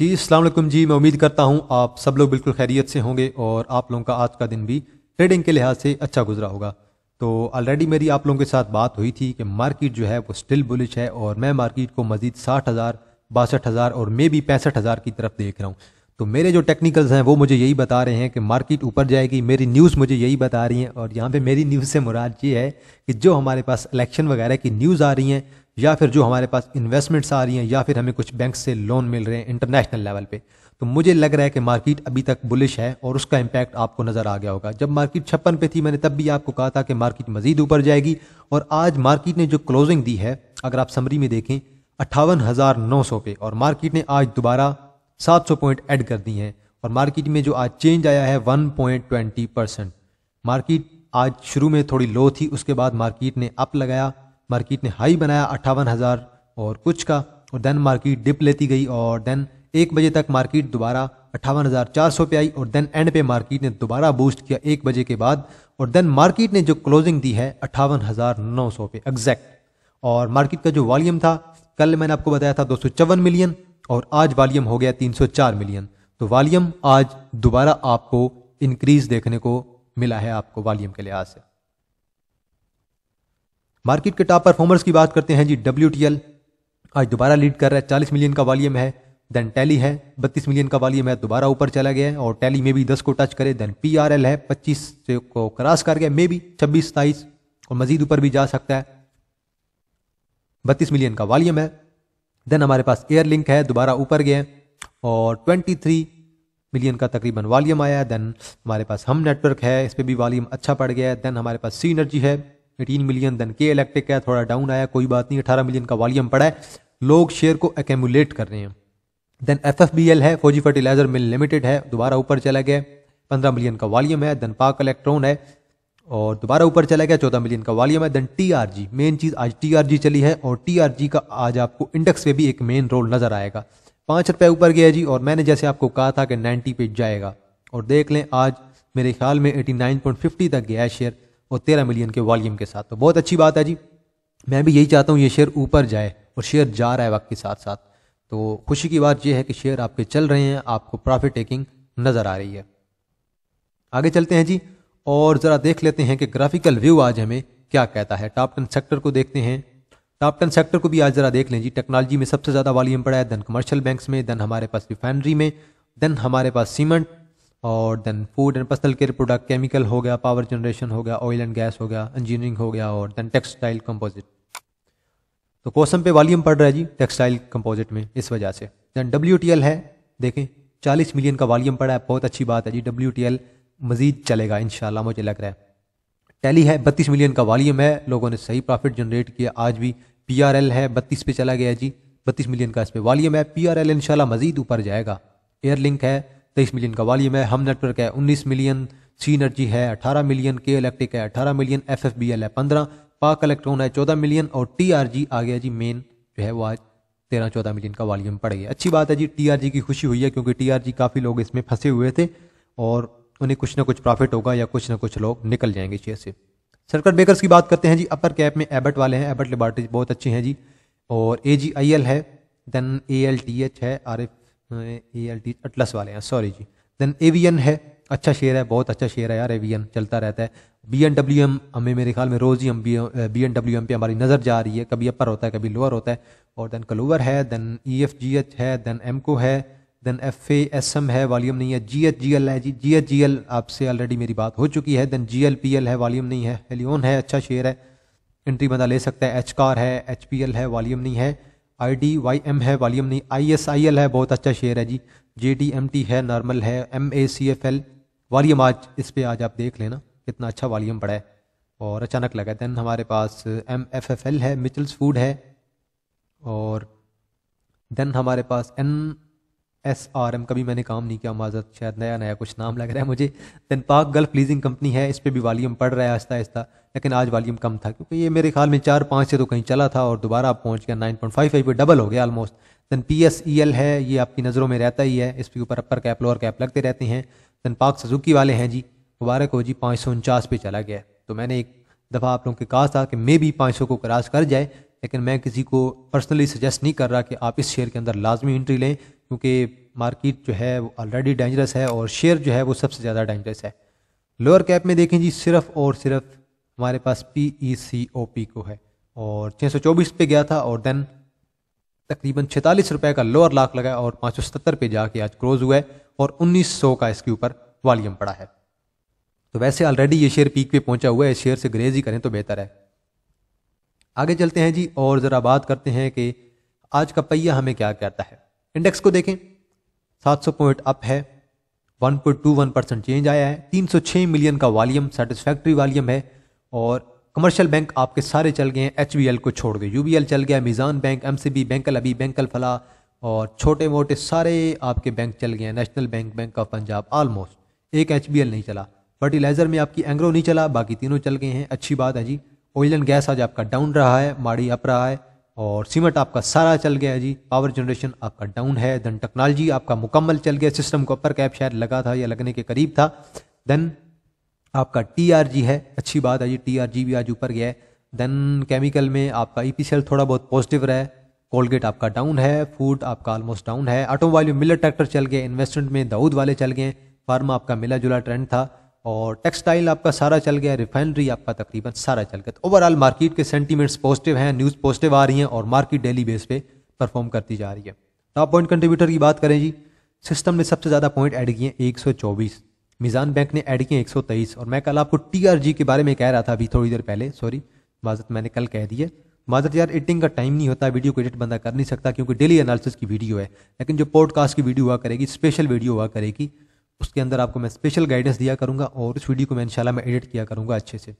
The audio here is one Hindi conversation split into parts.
जी अल्लाम जी मैं उम्मीद करता हूँ आप सब लोग बिल्कुल खैरियत से होंगे और आप लोगों का आज का दिन भी ट्रेडिंग के लिहाज से अच्छा गुजरा होगा तो ऑलरेडी मेरी आप लोगों के साथ बात हुई थी कि मार्केट जो है वो स्टिल बुलिश है और मैं मार्केट को मजीद साठ हज़ार बासठ हज़ार और मे बी पैंसठ हज़ार की तरफ देख रहा हूँ तो मेरे जो टेक्निकल्स हैं वो मुझे यही बता रहे हैं कि मार्केट ऊपर जाएगी मेरी न्यूज़ मुझे यही बता रही हैं और यहाँ पे मेरी न्यूज़ से मुराद ये है कि जो हमारे पास इलेक्शन वगैरह की न्यूज़ आ रही हैं या फिर जो हमारे पास इन्वेस्टमेंट्स आ रही हैं या फिर हमें कुछ बैंक से लोन मिल रहे हैं इंटरनेशनल लेवल पे तो मुझे लग रहा है कि मार्केट अभी तक बुलिश है और उसका इम्पैक्ट आपको नज़र आ गया होगा जब मार्केट छप्पन पे थी मैंने तब भी आपको कहा था कि मार्केट मजीद ऊपर जाएगी और आज मार्केट ने जो क्लोजिंग दी है अगर आप समरी में देखें अट्ठावन हज़ार नौ सौ पे और मार्केट ने आज दोबारा सात सौ पॉइंट एड कर दी हैं और मार्केट में जो आज चेंज आया है one point twenty percent market आज शुरू में थोड़ी लो थी उसके बाद मार्केट ने अप लगाया मार्केट ने हाई बनाया अट्ठावन हज़ार और कुछ का और देन मार्केट डिप लेती गई और देन एक बजे तक मार्केट दोबारा अट्ठावन हज़ार चार सौ पे आई और देन एंड पे मार्केट ने दोबारा बूस्ट किया एक बजे के बाद और देन मार्केट ने जो क्लोजिंग दी है अट्ठावन हज़ार नौ सौ पे एग्जैक्ट और मार्केट का जो वॉल्यूम था कल मैंने आपको बताया था दो मिलियन और आज वॉल्यूम हो गया चार मिलियन तो वॉल्यूम आज दोबारा आपको इंक्रीज देखने को मिला है आपको वॉल्यूम के लिहाज से मार्केट के टॉप परफॉर्मर्स की बात करते हैं जी डब्ल्यू आज दोबारा लीड कर रहा है चालीस मिलियन का वॉल्यूम है देन टैली है बत्तीस मिलियन का वॉल्यूम है दोबारा ऊपर चला गया है और टैली में भी दस को टच करे देन पी है पच्चीस को क्रॉस कर गया मे बी छब्बीस सताईस और मजीद ऊपर भी जा सकता है बत्तीस मिलियन का वॉल्यूम है देन हमारे पास एयर लिंक है दोबारा ऊपर गए और ट्वेंटी थ्री मिलियन का तकरीबन वॉल्यूम आया है देन हमारे पास हम नेटवर्क है इस पर भी वॉल्यूम अच्छा पड़ गया है देन हमारे पास सी एनर्जी है eighteen million then K electric है थोड़ा डाउन आया कोई बात नहीं अठारह मिलियन का वॉल्यूम पड़ा है लोग शेयर को एकेमुलेट कर रहे हैं then F F B L है फौजी फर्टिलाइजर मिल लिमिटेड है दोबारा ऊपर चला गया पंद्रह मिलियन का वॉल्यूम है देन पाक इलेक्ट्रॉन है और दोबारा ऊपर चला गया चौदह मिलियन का वॉल्यूम है then T R G main चीज़ आज टी आर जी चली है और टी आर जी का आज आपको इंडेक्स पे भी एक मेन रोल नज़र आएगा पाँच रुपए ऊपर गया जी और मैंने जैसे आपको कहा था कि नाइनटी पे जाएगा और देख लें आज मेरे ख्याल में एटी नाइन पॉइंट फिफ्टी तक गया शेयर और तेरह मिलियन के वॉल्यूम के साथ तो बहुत अच्छी बात है जी मैं भी यही चाहता हूँ ये शेयर ऊपर जाए और शेयर जा रहा है वक्त के साथ साथ तो खुशी की बात यह है कि शेयर आपके चल रहे हैं आपको प्रॉफिट टेकिंग नज़र आ रही है आगे चलते हैं जी और ज़रा देख लेते हैं कि ग्राफिकल व्यू आज हमें क्या कहता है टॉप टेन सेक्टर को देखते हैं टॉप टेन सेक्टर को भी आज ज़रा देख लें जी टेक्नोलॉजी में सबसे ज़्यादा वॉल्यूम पड़ा है देन कमर्शियल बैंक्स में देन हमारे पास रिफाइनरी में देन हमारे पास सीमेंट और then food and personal care product chemical हो गया पावर जनरेशन हो गया ऑयल एंड गैस हो गया इंजीनियरिंग हो गया और देन टेक्सटाइल कंपोजिट तो कौसम पे वॉल्यूम पड़ रहा है जी टेक्सटाइल कंपोजिट में इस वजह से देन डब्ल्यू है देखें 40 मिलियन का वॉल्यूम पड़ा है बहुत अच्छी बात है जी डब्ल्यू मजीद चलेगा इन मुझे लग रहा है टैली है बत्तीस मिलियन का वॉल्यूम है लोगों ने सही प्रॉफिट जनरेट किया आज भी पी है बत्तीस पे चला गया जी बत्तीस मिलियन का इस पर वॉल्यूम है पी आर एल मजीद ऊपर जाएगा एयरलिंक है तेईस मिलियन कवालियम है हम नेटवर्क है उन्नीस मिलियन सी एनर्जी है अठारह मिलियन के इलेक्ट्रिक है अठारह million F F B L है पंद्रह पाक इलेक्ट्रॉन है चौदह मिलियन और टी आर जी आ गया जी मेन जो है वो आज तेरह चौदह मिलियन का वॉल्यूम पड़ गया अच्छी बात है जी टी आर जी की खुशी हुई है क्योंकि टी आर जी काफ़ी लोग इसमें फंसे हुए थे और उन्हें कुछ ना कुछ प्रॉफिट होगा या कुछ ना कुछ लोग निकल जाएंगे शेयर से सर्कट बेकर्स की बात करते हैं जी अपर कैप में एबट वाले हैं एबट लेबार्टीज बहुत अच्छे हैं जी और ए जी आई एल है then A L T H है R F A L T Atlas वाले हैं सॉरी जी देन एवियन है अच्छा शेयर है बहुत अच्छा शेयर है यार एन चलता रहता है बी एन डब्ल्यू एम हमें मेरे ख्याल में रोज़ ही हम बी एन डब्ल्यू एम पे हमारी नज़र जा रही है कभी अपर होता है कभी लोअर होता है और देन कलोवर है then E F G H है देन एम को है then F A S M है वॉल्यूम नहीं है जी एच जी एल है G G H G L आपसे ऑलरेडी मेरी बात हो चुकी है then G L P L है वॉल्यूम नहीं है एलियोन है अच्छा शेयर है एंट्री बंदा ले सकता है एच कार है एच पी एल है वॉल्यूम नहीं है आई डी वाई एम है वॉल्यूम नहीं आई एस आई एल है बहुत अच्छा शेयर है जी जे डी एम टी है नॉर्मल है M A C F L volume आज इस पर आज आप देख लेना कितना अच्छा वॉल्यूम पड़ा है और अचानक लगा दैन हमारे पास एम एफ एफ एल है मिचल्स फूड है और देन हमारे पास एन एस आर एम कभी मैंने काम नहीं किया माजरत शायद नया नया कुछ नाम लग रहा है मुझे दैन पाक गल्फ लीजिंग कंपनी है इस पर भी वालीम पड़ रहा है आहिस्ता आहिस्ता लेकिन आज वालीम कम था क्योंकि ये मेरे ख्याल में चार पाँच से तो कहीं चला था और दोबारा आप पहुँच गया नाइन पॉइंट फाइव फाइव पर डबल हो गया almost then P S E L है ये आपकी नज़रों में रहता ही है इसके ऊपर अपर कैप लोअर कैप लगते रहते हैं दैन पाक सजुकी वाले हैं जी मुबारक हो जी पाँच सौ उनचास पे चला गया तो मैंने एक दफ़ा आप लोगों के कहा था कि मे भी पाँच सौ को क्रॉस कर जाए लेकिन मैं किसी को पर्सनली सजेस्ट नहीं कर रहा कि आप इस शेयर के अंदर लाजमी एंट्री लें क्योंकि मार्केट जो है वो ऑलरेडी डेंजरस है और शेयर जो है वो सबसे ज़्यादा डेंजरस है लोअर कैप में देखें जी सिर्फ और सिर्फ हमारे पास पी ई सी ओ पी को है और सौ चौबीस पे गया था और देन तकरीबन छतालीस रुपये का लोअर लाख लगा और सौ सत्तर पे जाके आज क्लोज हुआ है और उन्नीस सौ का इसके ऊपर वॉल्यूम पड़ा है तो वैसे ऑलरेडी ये शेयर पीक पे पहुंचा हुआ है शेयर से ग्रेज ही करें तो बेहतर है आगे चलते हैं जी और ज़रा बात करते हैं कि आज का पहिया हमें क्या कहता है इंडेक्स को देखें 700 पॉइंट अप है 1.21 परसेंट चेंज आया है 306 मिलियन का वॉल्यूम सेटिस्फैक्ट्री वॉल्यूम है और कमर्शियल बैंक आपके सारे चल गए हैं एच को छोड़ गए यू चल गया Meezan bank M C B बैंकल अभी बैंकल फला और छोटे मोटे सारे आपके बैंक चल गए हैं national bank bank of Punjab almost एक एच नहीं चला फर्टिलाइज़र में आपकी एंग्रो नहीं चला बाकी तीनों चल गए हैं अच्छी बात है जी ऑयल एंड गैस आज आपका डाउन रहा है माड़ी अप रहा है और सीमेंट आपका सारा चल गया जी पावर जनरेशन आपका डाउन है देन टेक्नोलॉजी आपका मुकम्मल चल गया सिस्टम को अपर कैप शायद लगा था या लगने के करीब था देन आपका टीआरजी है अच्छी बात है जी टीआरजी भी आज ऊपर गया है देन केमिकल में आपका ई e थोड़ा बहुत पॉजिटिव रहा है कोलगेट आपका डाउन है फूड आपका ऑलमोस्ट डाउन है ऑटोमोबाइल में मिलर ट्रैक्टर चल गए इन्वेस्टमेंट में दाऊद वाले चल गए फार्मा आपका मिला जुला ट्रेंड था और टेक्सटाइल आपका सारा चल गया रिफाइनरी आपका तकरीबन सारा चल गया तो ओवरऑल मार्केट के सेंटीमेंट्स पॉजिटिव हैं न्यूज़ पॉजिटिव आ रही हैं और मार्केट डेली बेस पे परफॉर्म करती जा रही है टॉप पॉइंट कंट्रीब्यूटर की बात करें जी सिस्टम ने सबसे ज़्यादा पॉइंट ऐड किए हैं एक मिज़ान बैंक ने ऐड किए एक और मैं कल आपको टी के बारे में कह रहा था अभी थोड़ी देर पहले सॉरी माजत मैंने कल कह दी है माजत यार एडिटिंग का टाइम नहीं होता वीडियो को एडिट बंदा कर नहीं सकता क्योंकि डेली एनालिसिस की वीडियो है लेकिन जो पॉडकास्ट की वीडियो हुआ करेगी स्पेशल वीडियो हुआ करेगी उसके अंदर आपको मैं स्पेशल गाइडेंस दिया करूंगा और उस वीडियो को मैं इंशाल्लाह मैं एडिट किया करूंगा अच्छे से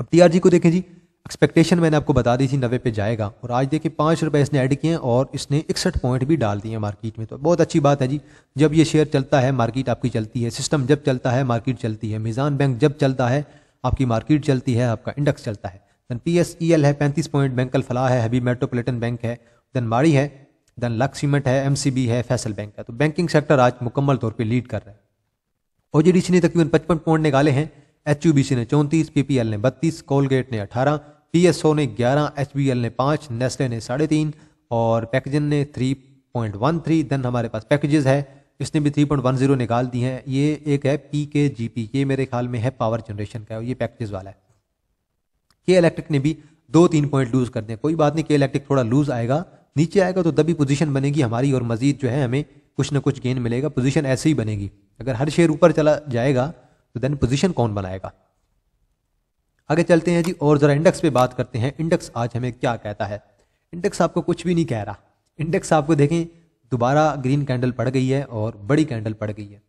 अब टीआरजी को देखें जी एक्सपेक्टेशन मैंने आपको बता दी थी नब्बे पे जाएगा और आज देखिए पाँच रुपये इसने ऐड किए हैं और इसने इकसठ पॉइंट भी डाल दिए हैं मार्केट में तो बहुत अच्छी बात है जी जब ये शेयर चलता है मार्केट आपकी चलती है सिस्टम जब चलता है मार्केट चलती है मिज़ान बैंक जब चलता है आपकी मार्केट चलती है आपका इंडेक्स चलता है देन पी e है पैंतीस पॉइंट बैंक अल फलाह है हबी मेट्रोपोलिटन बैंक है देन माड़ी है देन लक सीमेंट है एम है फैसल बैंक है तो बैंकिंग सेक्टर आज मुकम्मल तौर पर लीड कर रहा है सी ने तकरीबन पचपन पॉइंट निकाले हैं एच ने चौंतीस पीपीएल ने बत्तीस कोलगेट ने अठारह पीएसओ ने ग्यारह एच ने पाँच नेस्ले ने साढ़े तीन और पैकेजन ने three point one three then हमारे पास पैकेजेस है इसने भी थ्री पॉइंट वन जीरो निकाल दी हैं ये एक है पी के जी पी ये मेरे ख्याल में है पावर जनरेशन का ये पैकेजेस वाला है के इलेक्ट्रिक ने भी दो तीन पॉइंट लूज़ कर दिए कोई बात नहीं के इलेक्ट्रिक थोड़ा लूज़ आएगा नीचे आएगा तो दबी पोजीशन बनेगी हमारी और मज़ीद जो है हमें कुछ ना कुछ गेन मिलेगा पोजीशन ऐसे ही बनेगी अगर हर शेयर ऊपर चला जाएगा तो देन पोजीशन कौन बनाएगा आगे चलते हैं जी और ज़रा इंडेक्स पे बात करते हैं इंडेक्स आज हमें क्या कहता है इंडेक्स आपको कुछ भी नहीं कह रहा इंडेक्स आपको देखें दोबारा ग्रीन कैंडल पड़ गई है और बड़ी कैंडल पड़ गई है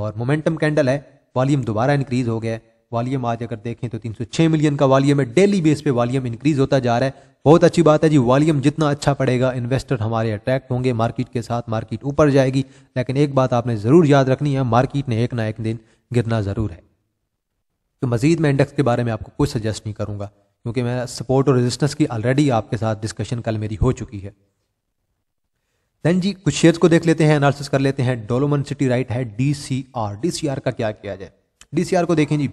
और मोमेंटम कैंडल है वॉल्यूम दोबारा इंक्रीज़ हो गया है वॉल्यूम आज अगर देखें तो 306 मिलियन का वॉल्यूम है डेली बेस पे वॉल्यूम इंक्रीज़ होता जा रहा है बहुत अच्छी बात है जी वॉल्यूम जितना अच्छा पड़ेगा इन्वेस्टर हमारे अट्रैक्ट होंगे मार्केट के साथ मार्केट ऊपर जाएगी लेकिन एक बात आपने ज़रूर याद रखनी है मार्केट ने एक ना एक दिन गिरना ज़रूर है तो मज़ीद मैं इंडेक्स के बारे में आपको कुछ सजेस्ट नहीं करूँगा क्योंकि मैं सपोर्ट और रेजिस्टेंस की ऑलरेडी आपके साथ डिस्कशन कल मेरी हो चुकी है देन जी कुछ शेयर्स को देख लेते हैं एनालिसिस कर लेते हैं डोलोमन सिटी राइट है D C R D C R का क्या किया जाए डी सी आर को देखें जी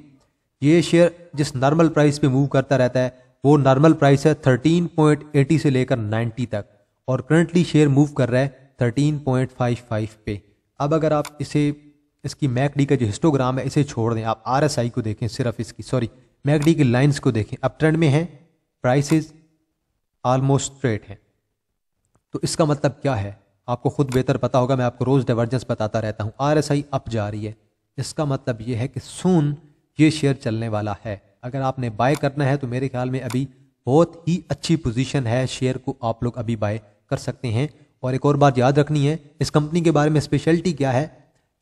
ये शेयर जिस नॉर्मल प्राइस पे मूव करता रहता है वो नॉर्मल प्राइस है थर्टीन पॉइंट एटी से लेकर नाइन्टी तक और करंटली शेयर मूव कर रहा है थर्टीन पॉइंट फाइव फाइव पे अब अगर आप इसे इसकी मैकडी का जो हिस्टोग्राम है इसे छोड़ दें आप आर को देखें सिर्फ इसकी सॉरी मैकडी की लाइन्स को देखें अब ट्रेंड में है प्राइसेस आलमोस्ट स्ट्रेट हैं तो इसका मतलब क्या है आपको खुद बेहतर पता होगा मैं आपको रोज़ डाइवर्जेंस बताता रहता हूँ आर अप जा रही है इसका मतलब ये है कि सोन ये शेयर चलने वाला है अगर आपने बाय करना है तो मेरे ख्याल में अभी बहुत ही अच्छी पोजीशन है शेयर को आप लोग अभी बाय कर सकते हैं और एक और बात याद रखनी है इस कंपनी के बारे में स्पेशलिटी क्या है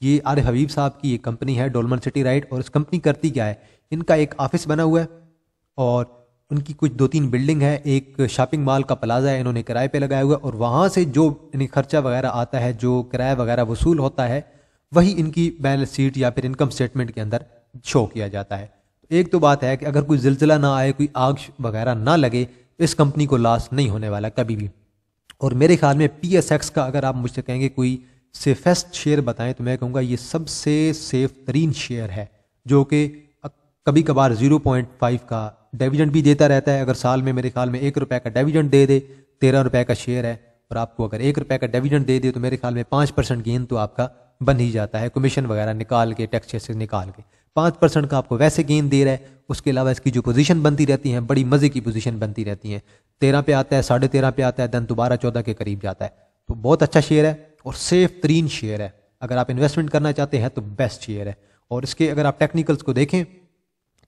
ये आर हबीब साहब की ये कंपनी है डोलमन सिटी राइट और इस कंपनी करती क्या है इनका एक ऑफिस बना हुआ है और उनकी कुछ दो तीन बिल्डिंग है एक शॉपिंग मॉल का प्लाजा है इन्होंने किराए पे लगाया हुआ है और वहाँ से जो इन्हें खर्चा वगैरह आता है जो किराया वगैरह वसूल होता है वही इनकी बैलेंस शीट या फिर इनकम स्टेटमेंट के अंदर शो किया जाता है एक तो बात है कि अगर कोई जिलजिला ना आए कोई आग वगैरह ना लगे तो इस कंपनी को लॉस नहीं होने वाला कभी भी और मेरे ख्याल में पी एस एक्स का अगर आप मुझसे कहेंगे कोई सेफेस्ट शेयर बताएं तो मैं कहूँगा ये सबसे सेफ तरीन शेयर है जो कि कभी कभार 0.5 का डिविडेंड भी देता रहता है अगर साल में मेरे ख्याल में एक रुपए का डिविडेंड दे दे तेरह रुपए का शेयर है और आपको अगर एक रुपए का डिविडेंड दे दे तो मेरे ख्याल में पाँच परसेंट गेंद तो आपका बन ही जाता है कमीशन वगैरह निकाल के टैक्स निकाल के पाँच परसेंट का आपको वैसे गेन दे रहा है उसके अलावा इसकी जो पोजीशन बनती रहती है बड़ी मज़े की पोजीशन बनती रहती है तेरह पे आता है साढ़े तेरह पे आता है दैन दोबारा चौदह के करीब जाता है तो बहुत अच्छा शेयर है और सेफ तरीन शेयर है अगर आप इन्वेस्टमेंट करना चाहते हैं तो बेस्ट शेयर है और इसके अगर आप टेक्निकल्स को देखें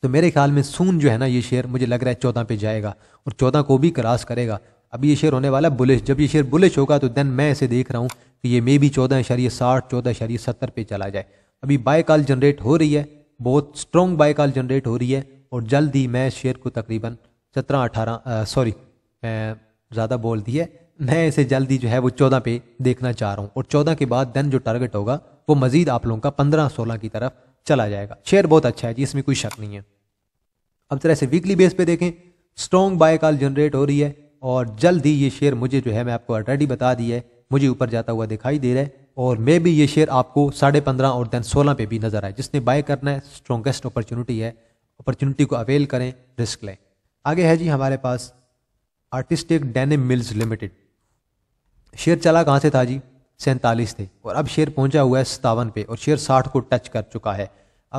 तो मेरे ख्याल में सून जो है ना ये शेयर मुझे लग रहा है चौदह पे जाएगा और चौदह को भी क्रॉस करेगा अभी ये शेयर होने वाला है बुलिश जब ये शेयर बुलिश होगा तो देन मैं इसे देख रहा हूँ कि ये मे बी चौदह इशारिये साठ चौदह इशारिये सत्तर पे चला जाए अभी बाय कॉल जनरेट हो रही है बहुत स्ट्रॉन्ग बाई कॉल जनरेट हो रही है और जल्द ही मैं शेयर को तकरीबन सत्रह अठारह सॉरी ज़्यादा बोल दी है मैं इसे जल्द ही जो है वो चौदह पे देखना चाह रहा हूँ और चौदह के बाद देन जो टारगेट होगा वो मजीद आप लोगों का पंद्रह सोलह की तरफ चला जाएगा शेयर बहुत अच्छा है जी इसमें कोई शक नहीं है अब जरा इसे वीकली बेस पे देखें स्ट्रॉन्ग बाय कॉल जनरेट हो रही है और जल्द ही ये शेयर मुझे जो है मैं आपको ऑलरेडी बता दी है मुझे ऊपर जाता हुआ दिखाई दे रहा है और मे भी ये शेयर आपको साढ़े पंद्रह और दैन सोलह पे भी नजर आए जिसने बाय करना है स्ट्रॉन्गेस्ट अपॉर्चुनिटी है अपॉर्चुनिटी को अवेल करें रिस्क लें आगे है जी हमारे पास artistic denim mills limited share चला कहाँ से था जी सैंतालीस थे और अब शेयर पहुंचा हुआ है सतावन पे और शेयर साठ को टच कर चुका है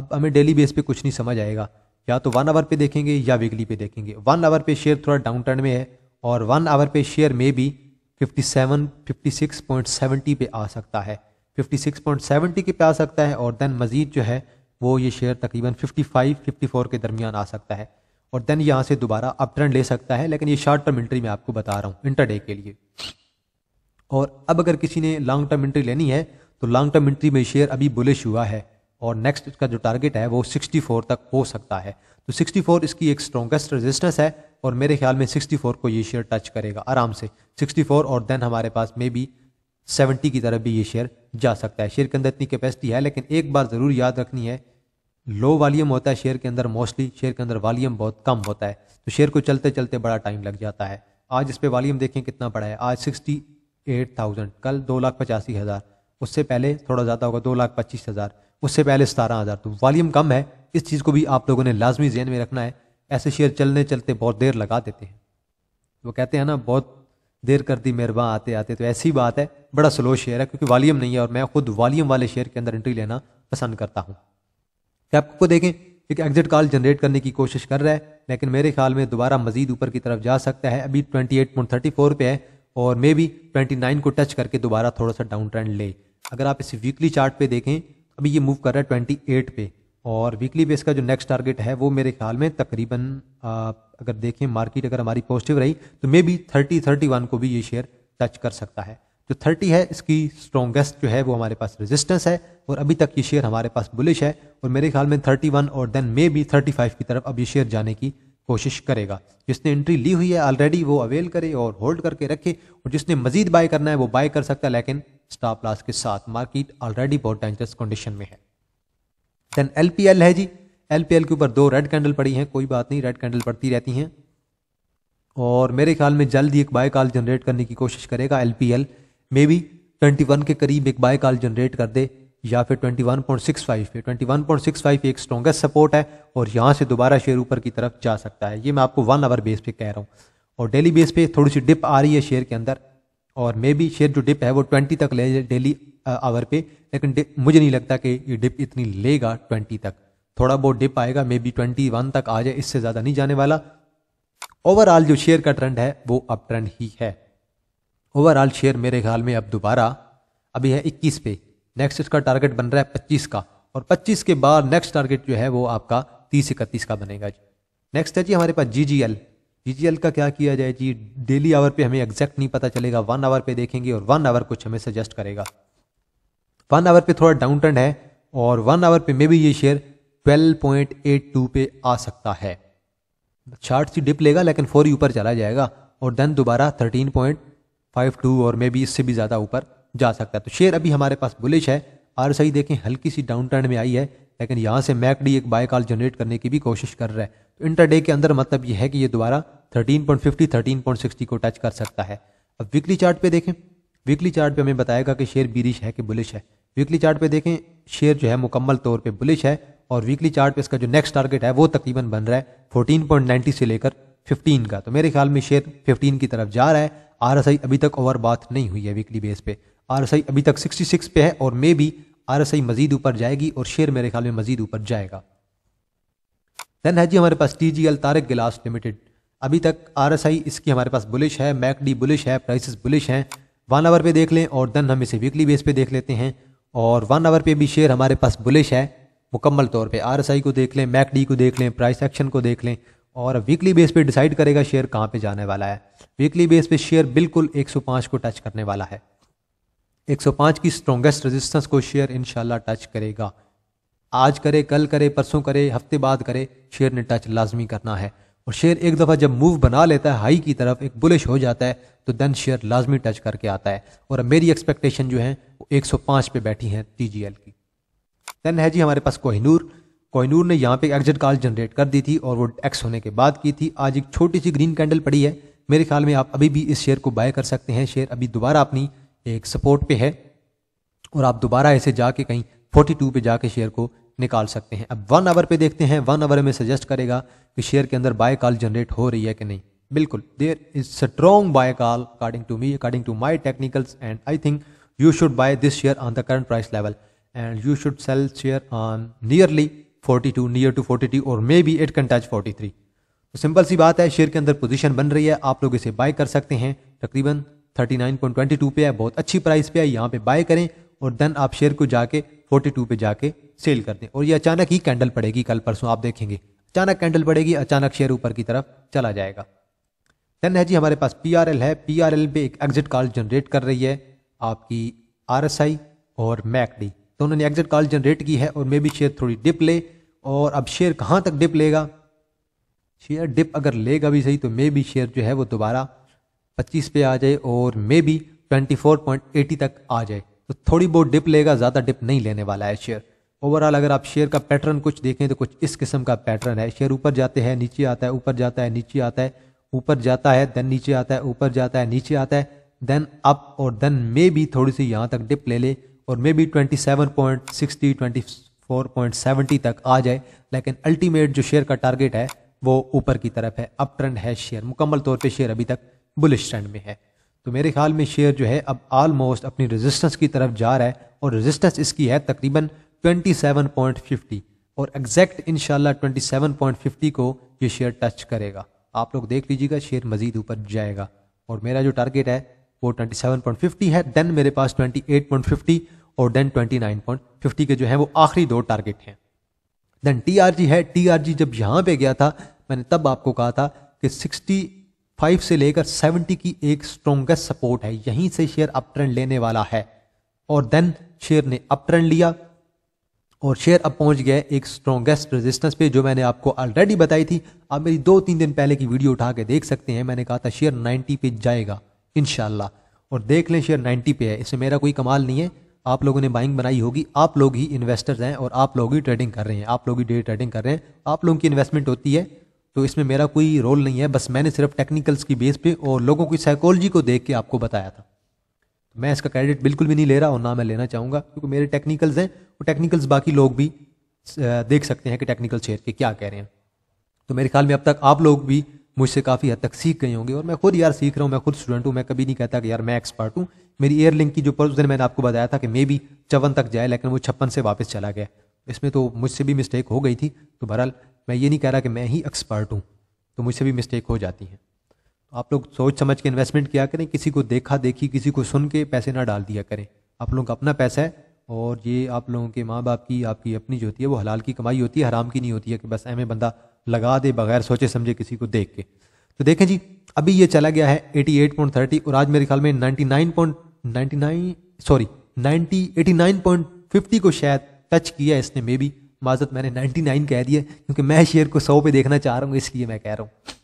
अब हमें डेली बेस पे कुछ नहीं समझ आएगा या तो वन आवर पे देखेंगे या वीकली पे देखेंगे वन आवर पे शेयर थोड़ा डाउन टर्न में है और वन आवर पे शेयर में भी 57 56.70 पे आ सकता है 56.70 के पे आ सकता है और देन मज़ीद जो है वो ये शेयर तकरीबन 55 54 के दरमियान आ सकता है और देन यहाँ से दोबारा अप ट्रेंड ले सकता है लेकिन ये शॉर्ट टर्म इंट्री मैं आपको बता रहा हूँ इंटरडे के लिए और अब अगर किसी ने लॉन्ग टर्म इंट्री लेनी है तो लॉन्ग टर्म इंट्री में शेयर अभी बुलिश हुआ है और नेक्स्ट इसका जो टारगेट है वो 64 तक हो सकता है तो 64 इसकी एक स्ट्रॉन्गेस्ट रेजिस्टेंस है और मेरे ख्याल में 64 को ये शेयर टच करेगा आराम से 64 और देन हमारे पास मे बी 70 की तरफ भी ये शेयर जा सकता है शेयर के अंदर इतनी कैपेसिटी है लेकिन एक बार ज़रूर याद रखनी है लो वॉल्यूम होता है शेयर के अंदर मोस्टली शेयर के अंदर वॉल्यूम बहुत कम होता है तो शेयर को चलते चलते बड़ा टाइम लग जाता है आज इस पर वॉल्यूम देखें कितना बड़ा है आज सिक्सटी एट थाउजेंड कल दो लाख पचासी हज़ार उससे पहले थोड़ा ज़्यादा होगा दो लाख पच्चीस हज़ार उससे पहले सतारह हज़ार तो वॉल्यूम कम है इस चीज़ को भी आप लोगों ने लाजमी जहन में रखना है ऐसे शेयर चलने चलते बहुत देर लगा देते हैं वो कहते हैं ना बहुत देर कर दी मेहरबा आते आते तो ऐसी बात है बड़ा स्लो शेयर है क्योंकि वॉल्यूम नहीं है और मैं खुद वॉल्यूम वाले शेयर के अंदर एंट्री लेना पसंद करता हूँ कैप को देखें एक एग्जिट कॉल जनरेट करने की कोशिश कर रहा है लेकिन मेरे ख्याल में दोबारा मजीद ऊपर की तरफ जा सकता है अभी twenty eight point thirty four पे है और मे बी ट्वेंटी नाइन को टच करके दोबारा थोड़ा सा डाउन ट्रेंड ले अगर आप इस वीकली चार्ट पे देखें अभी ये मूव कर रहा है एट पे और वीकली बेस का जो नेक्स्ट टारगेट है वो मेरे ख्याल में तकरीबन अगर देखें मार्केट अगर हमारी पॉजिटिव रही तो maybe thirty thirty one को भी ये शेयर टच कर सकता है जो थर्टी है इसकी स्ट्रॉन्गेस्ट जो है वो हमारे पास रेजिस्टेंस है और अभी तक ये शेयर हमारे पास बुलिश है और मेरे ख्याल में थर्टी वन और then maybe thirty five की तरफ अब ये शेयर जाने की कोशिश करेगा जिसने एंट्री ली हुई है ऑलरेडी वो अवेल करे और होल्ड करके रखे और जिसने मजीद बाय करना है वो बाय कर सकता है लेकिन स्टॉप लॉस के साथ मार्केट ऑलरेडी बहुत डेंजरस कंडीशन में है देन एल है जी एल के ऊपर दो रेड कैंडल पड़ी हैं कोई बात नहीं रेड कैंडल पड़ती रहती हैं और मेरे ख्याल में जल्द ही एक बाय कॉल जनरेट करने की कोशिश करेगा L P L may be twenty one के करीब एक बाय कॉल जनरेट कर दे या फिर twenty one point six five पे twenty one point six five एक स्ट्रॉगेस्ट सपोर्ट है और यहाँ से दोबारा शेयर ऊपर की तरफ जा सकता है ये मैं आपको वन आवर बेस पे कह रहा हूँ और डेली बेस पे थोड़ी सी डिप आ रही है शेयर के अंदर और मे बी शेयर जो डिप है वो ट्वेंटी तक ले डेली आवर uh, पे लेकिन मुझे नहीं लगता कि ये डिप इतनी लेगा ट्वेंटी तक थोड़ा बहुत डिप आएगा मे बी ट्वेंटी वन तक आ जाए इससे ज़्यादा नहीं जाने वाला ओवरऑल जो शेयर का ट्रेंड है वो अप ट्रेंड ही है ओवरऑल शेयर मेरे ख्याल में अब दोबारा अभी है 21 पे नेक्स्ट इसका टारगेट बन रहा है 25 का और 25 के बाद नेक्स्ट टारगेट जो है वो आपका तीस इकतीस का बनेगा जी नेक्स्ट है जी हमारे पास जी जी एल जीजीएल का क्या किया जाए जी डेली आवर पे हमें एग्जैक्ट नहीं पता चलेगा वन आवर पे देखेंगे और वन आवर कुछ हमें सजेस्ट करेगा वन आवर पे थोड़ा डाउन ट्रेंड है और वन आवर पे मे भी ये शेयर 12.82 पे आ सकता है चार्ट सी डिप लेगा लेकिन फोर ही ऊपर चला जाएगा और देन दोबारा 13.52 और मे बी इससे भी ज़्यादा ऊपर जा सकता है तो शेयर अभी हमारे पास बुलिश है आर सही देखें हल्की सी डाउन ट्रेंड में आई है लेकिन यहाँ से मैकडी एक बाय कॉल जनरेट करने की भी कोशिश कर रहा है तो इंटरडे के अंदर मतलब ये है कि ये दोबारा 13.50 13.60 को टच कर सकता है अब वीकली चार्ट पे देखें वीकली चार्ट पे हमें बताएगा कि शेयर बीरिश है कि बुलिश है वीकली चार्ट पे देखें शेयर जो है मुकम्मल तौर पे बुलिश है और वीकली चार्ट पे इसका जो नेक्स्ट टारगेट है वो तकरीबन बन रहा है 14.90 से लेकर 15 का तो मेरे ख्याल में शेयर 15 की तरफ जा रहा है आरएसआई अभी तक ओवर बात नहीं हुई है वीकली बेस पे आर अभी तक सिक्सटी पे है और मे भी आर एस आई मजीद ऊपर जाएगी और शेयर मेरे ख्याल में मजीद ऊपर जाएगा देन है जी हमारे पास T G L Tarak glass limited अभी तक आर एस आई इसकी हमारे पास बुलिश है मैक डी बुलिश है प्राइसेस बुलिश हैं वन आवर पे देख लें और देन हम इसे वीकली बेस पे देख लेते हैं और वन आवर पे भी शेयर हमारे पास बुलिश है मुकम्मल तौर पे आरएसआई को देख लें मैक डी को देख लें प्राइस एक्शन को देख लें और वीकली बेस पे डिसाइड करेगा शेयर कहाँ पे जाने वाला है वीकली बेस पे शेयर बिल्कुल 105 को टच करने वाला है 105 की स्ट्रॉन्गेस्ट रेजिस्टेंस को शेयर इनशाला टच करेगा आज करे कल करे परसों करे हफ्ते बाद करे शेयर ने टच लाजमी करना है और शेयर एक दफ़ा जब मूव बना लेता है हाई की तरफ एक बुलिश हो जाता है तो देन शेयर लाजमी टच करके आता है और मेरी एक्सपेक्टेशन जो है वो 105 पे बैठी है टी की देन है जी हमारे पास कोहिनूर कोहिनूर ने यहाँ पे एग्जिट कॉल जनरेट कर दी थी और वो एक्स होने के बाद की थी आज एक छोटी सी ग्रीन कैंडल पड़ी है मेरे ख्याल में आप अभी भी इस शेयर को बाय कर सकते हैं शेयर अभी दोबारा अपनी एक सपोर्ट पे है और आप दोबारा ऐसे जाके कहीं 42 पे जाके शेयर को निकाल सकते हैं अब वन आवर पे देखते हैं वन आवर में सजेस्ट करेगा कि शेयर के अंदर बाय कॉल जनरेट हो रही है कि नहीं बिल्कुल there is strong buy call according to me according to my technicals and I think you should buy this share on the current price level and you should sell share on nearly 42 near to 42 और मे बी इट कैन टच 43 तो सिंपल सी बात है शेयर के अंदर पोजीशन बन रही है आप लोग इसे बाय कर सकते हैं तकरीबन 39.22 पे है बहुत अच्छी प्राइस पे है यहाँ पे बाय करें और देन आप शेयर को जाके 42 पे जाके सेल कर दें और ये अचानक ही कैंडल पड़ेगी कल परसों आप देखेंगे अचानक कैंडल पड़ेगी अचानक शेयर ऊपर की तरफ चला जाएगा देन है जी हमारे पास पी है पी पे एक एग्जिट कॉल जनरेट कर रही है आपकी आर और मैकडी तो उन्होंने एग्जिट कॉल जनरेट की है और मे बी शेयर थोड़ी डिप ले और अब शेयर कहाँ तक डिप लेगा शेयर डिप अगर लेगा भी सही तो मे बी शेयर जो है वो दोबारा 25 पे आ जाए और मे बी 24.80 तक आ जाए तो थोड़ी बहुत डिप लेगा ज़्यादा डिप नहीं लेने वाला है शेयर ओवरऑल अगर आप शेयर का पैटर्न कुछ देखें तो कुछ इस किस्म का पैटर्न है शेयर ऊपर जाते हैं नीचे आता है ऊपर जाता है नीचे आता है ऊपर जाता है देन नीचे आता है ऊपर जाता है नीचे आता है देन अप और देन मे बी थोड़ी सी यहाँ तक डिप ले ले और may be twenty seven point sixty twenty four point seventy तक आ जाए लेकिन अल्टीमेट जो शेयर का टारगेट है वो ऊपर की तरफ है अप ट्रेंड है शेयर मुकम्मल तौर पे शेयर अभी तक बुलिश ट्रेंड में है तो मेरे ख्याल में शेयर जो है अब आलमोस्ट अपनी रेजिस्टेंस की तरफ जा रहा है और रेजिस्टेंस इसकी है तकरीबन 27.50 और एग्जैक्ट इन 27.50 को ये शेयर टच करेगा आप लोग देख लीजिएगा शेयर मजीद ऊपर जाएगा और मेरा जो टारगेट है वो 27.50 है देन मेरे पास 28.50 और देन 29.50 के जो है वो आखिरी दो टारगेट हैं देन टी है टी जब यहाँ पे गया था मैंने तब आपको कहा था कि फाइव से लेकर सेवेंटी की एक स्ट्रोंगेस्ट सपोर्ट है यहीं से शेयर अप ट्रेंड लेने वाला है और देन शेयर ने अप ट्रेंड लिया और शेयर अब पहुंच गए एक स्ट्रोंगेस्ट रेजिस्टेंस पे जो मैंने आपको ऑलरेडी बताई थी आप मेरी दो तीन दिन पहले की वीडियो उठा के देख सकते हैं मैंने कहा था शेयर 90 पे जाएगा इनशाला और देख लें शेयर 90 पे है इससे मेरा कोई कमाल नहीं है आप लोगों ने बाइंग बनाई होगी आप लोग ही इन्वेस्टर्स हैं और आप लोग ही ट्रेडिंग कर रहे हैं आप लोग ही डे ट्रेडिंग कर रहे हैं आप लोगों की इन्वेस्टमेंट होती है तो इसमें मेरा कोई रोल नहीं है बस मैंने सिर्फ टेक्निकल्स की बेस पे और लोगों की साइकोलॉजी को देख के आपको बताया था मैं इसका क्रेडिट बिल्कुल भी नहीं ले रहा और ना मैं लेना चाहूँगा क्योंकि मेरे टेक्निकल्स हैं और टेक्निकल्स बाकी लोग भी देख सकते हैं कि टेक्निकल शेयर के क्या कह रहे हैं तो मेरे ख्याल में अब तक आप लोग भी मुझसे काफ़ी हद तक सीख गए होंगे और मैं खुद यार सीख रहा हूँ मैं खुद स्टूडेंट हूँ मैं कभी नहीं कहता कि यार मैं एक्सपर्ट हूँ मेरी लिंक की जो पर उस दिन मैंने आपको बताया था कि मे बी चवन तक जाए लेकिन वो छप्पन से वापस चला गया इसमें तो मुझसे भी मिस्टेक हो गई थी तो बहरहाल मैं ये नहीं कह रहा कि मैं ही एक्सपर्ट हूँ तो मुझसे भी मिस्टेक हो जाती हैं तो आप लोग सोच समझ के इन्वेस्टमेंट किया करें किसी को देखा देखी किसी को सुन के पैसे ना डाल दिया करें आप लोगों का अपना पैसा है और ये आप लोगों के माँ बाप की आपकी अपनी जो होती है वो हलाल की कमाई होती है हराम की नहीं होती है कि बस एम बंदा लगा दे बगैर सोचे समझे किसी को देख के तो देखें जी अभी ये चला गया है 88.30 और आज मेरे ख्याल में 99.99 सॉरी 90 89.50 को शायद टच किया इसने मे बी माजत मैंने 99 कह दिया क्योंकि मैं शेयर को 100 पे देखना चाह रहा हूँ इसलिए मैं कह रहा हूँ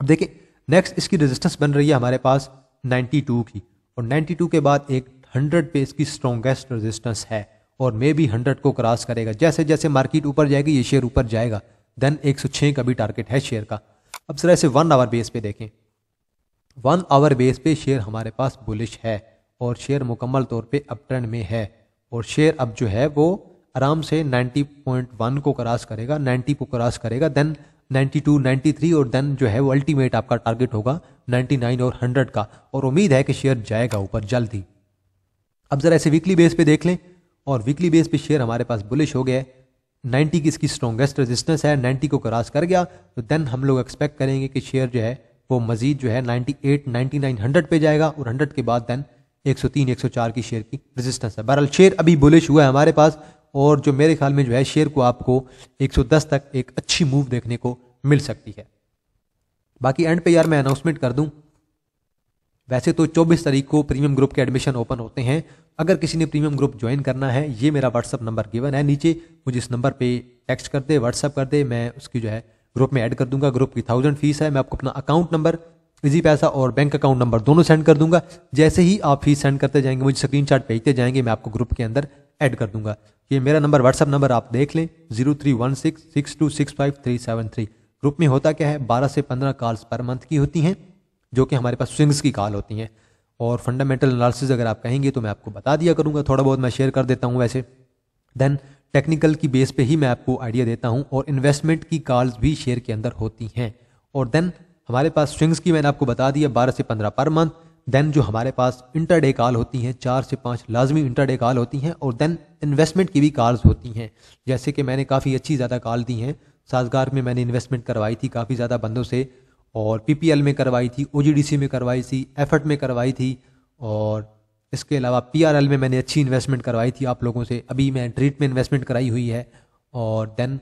अब देखें नेक्स्ट इसकी रेजिस्टेंस बन रही है हमारे पास 92 की और 92 के बाद एक 100 पे इसकी स्ट्रॉन्गेस्ट रेजिस्टेंस है और मे भी 100 को क्रॉस करेगा जैसे जैसे मार्केट ऊपर जाएगी ये शेयर ऊपर जाएगा देन 106 का भी टारगेट है शेयर का अब जरा इसे वन आवर बेस पे देखें वन आवर बेस पे शेयर हमारे पास बुलिश है और शेयर मुकम्मल तौर पे अप ट्रेंड में है और शेयर अब जो है वो आराम से 90.1 को क्रॉस करेगा 90 को क्रॉस करेगा देन 92, 93 और देन जो है वो अल्टीमेट आपका टारगेट होगा 99 और 100 का और उम्मीद है कि शेयर जाएगा ऊपर जल्द ही अब ज़रा ऐसे वीकली बेस पे देख लें और वीकली बेस पे शेयर हमारे पास बुलिश हो गया है 90 की इसकी स्ट्रॉन्गेस्ट रेजिस्टेंस है 90 को क्रॉस कर गया तो देन हम लोग एक्सपेक्ट करेंगे कि शेयर जो है वो मजीद जो है नाइन्टी एट नाइन्टी पे जाएगा और हंड्रेड के बाद देन 103, 104 की शेयर की रेजिस्टेंस है बहरहाल शेयर अभी बुलिश हुआ है हमारे पास और जो मेरे ख्याल में जो है शेयर को आपको 110 तक एक अच्छी मूव देखने को मिल सकती है बाकी एंड पे यार मैं अनाउंसमेंट कर दूं वैसे तो 24 तारीख को प्रीमियम ग्रुप के एडमिशन ओपन होते हैं अगर किसी ने प्रीमियम ग्रुप ज्वाइन करना है ये मेरा व्हाट्सअप नंबर गिवन है नीचे मुझे इस नंबर पे टेक्स्ट कर दे व्हाट्सअप कर दे मैं उसकी जो है ग्रुप में ऐड कर दूंगा ग्रुप की थाउजेंड फीस है मैं आपको अपना अकाउंट नंबर इजी पैसा और बैंक अकाउंट नंबर दोनों सेंड कर दूंगा जैसे ही आप फीस सेंड करते जाएंगे मुझे स्क्रीन भेजते जाएंगे मैं आपको ग्रुप के अंदर ऐड कर दूंगा ये मेरा नंबर व्हाट्सअप नंबर आप देख लें zero three one six six two six five three seven three group में होता क्या है बारह से पंद्रह कॉल्स पर मंथ की होती हैं जो कि हमारे पास स्विंग्स की कॉल होती हैं और फंडामेंटल एनालिसिस अगर आप कहेंगे तो मैं आपको बता दिया करूँगा थोड़ा बहुत मैं शेयर कर देता हूँ वैसे देन टेक्निकल की बेस पे ही मैं आपको आइडिया देता हूँ और इन्वेस्टमेंट की कॉल्स भी शेयर के अंदर होती हैं और देन हमारे पास स्विंग्स की मैंने आपको बता दिया बारह से पंद्रह पर मंथ देन जो हमारे पास इंटरडे कॉल होती हैं चार से पाँच लाजमी इंटरडे कॉल होती हैं और देन इन्वेस्टमेंट की भी कॉल्स होती हैं जैसे कि मैंने काफ़ी अच्छी ज़्यादा कॉल दी हैं साजगार में मैंने इन्वेस्टमेंट करवाई थी काफ़ी ज़्यादा बंदों से और पी में करवाई थी ओ में करवाई थी एफर्ट में करवाई थी और इसके अलावा पी में मैंने अच्छी इन्वेस्टमेंट करवाई थी आप लोगों से अभी मैं ट्रीट में इन्वेस्टमेंट कराई हुई है और देन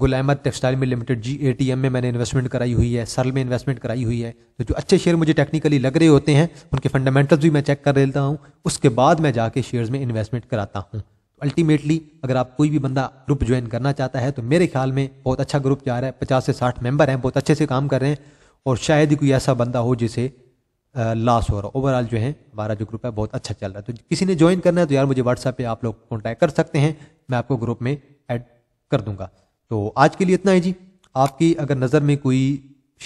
गुल टेक्सटाइल में limited G A T M में मैंने इन्वेस्टमेंट कराई हुई है सरल में इन्वेस्टमेंट कराई हुई है तो जो अच्छे शेयर मुझे टेक्निकली लग रहे होते हैं उनके फंडामेंटल्स भी मैं चेक कर लेता हूँ उसके बाद मैं जाके शेयर्स में इन्वेस्टमेंट कराता हूँ अल्टीमेटली अगर आप कोई भी बंदा ग्रुप ज्वाइन करना चाहता है तो मेरे ख्याल में बहुत अच्छा ग्रुप जा रहा है पचास से साठ मेम्बर हैं बहुत अच्छे से काम कर रहे हैं और शायद ही कोई ऐसा बंदा हो जिसे लॉस हो रहा है ओवरऑल जो है हमारा जो ग्रुप है बहुत अच्छा चल रहा है तो किसी ने ज्वाइन करना है तो यार मुझे व्हाट्सएप पर आप लोग कॉन्टैक्ट कर सकते हैं मैं आपको ग्रुप में ऐड कर दूंगा तो आज के लिए इतना है जी आपकी अगर नज़र में कोई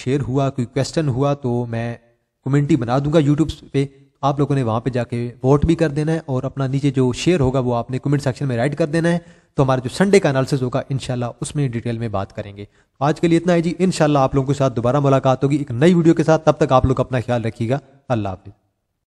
शेयर हुआ कोई क्वेश्चन हुआ तो मैं कम्युनिटी बना दूंगा यूट्यूब पे आप लोगों ने वहाँ पे जाके वोट भी कर देना है और अपना नीचे जो शेयर होगा वो आपने कमेंट सेक्शन में राइट कर देना है तो हमारा जो संडे का एनालिसिस होगा इनशाला उसमें डिटेल में बात करेंगे तो आज के लिए इतना है जी इनशाला आप लोगों के साथ दोबारा मुलाकात होगी एक नई वीडियो के साथ तब तक आप लोग अपना ख्याल रखिएगा अल्लाह हाफिज़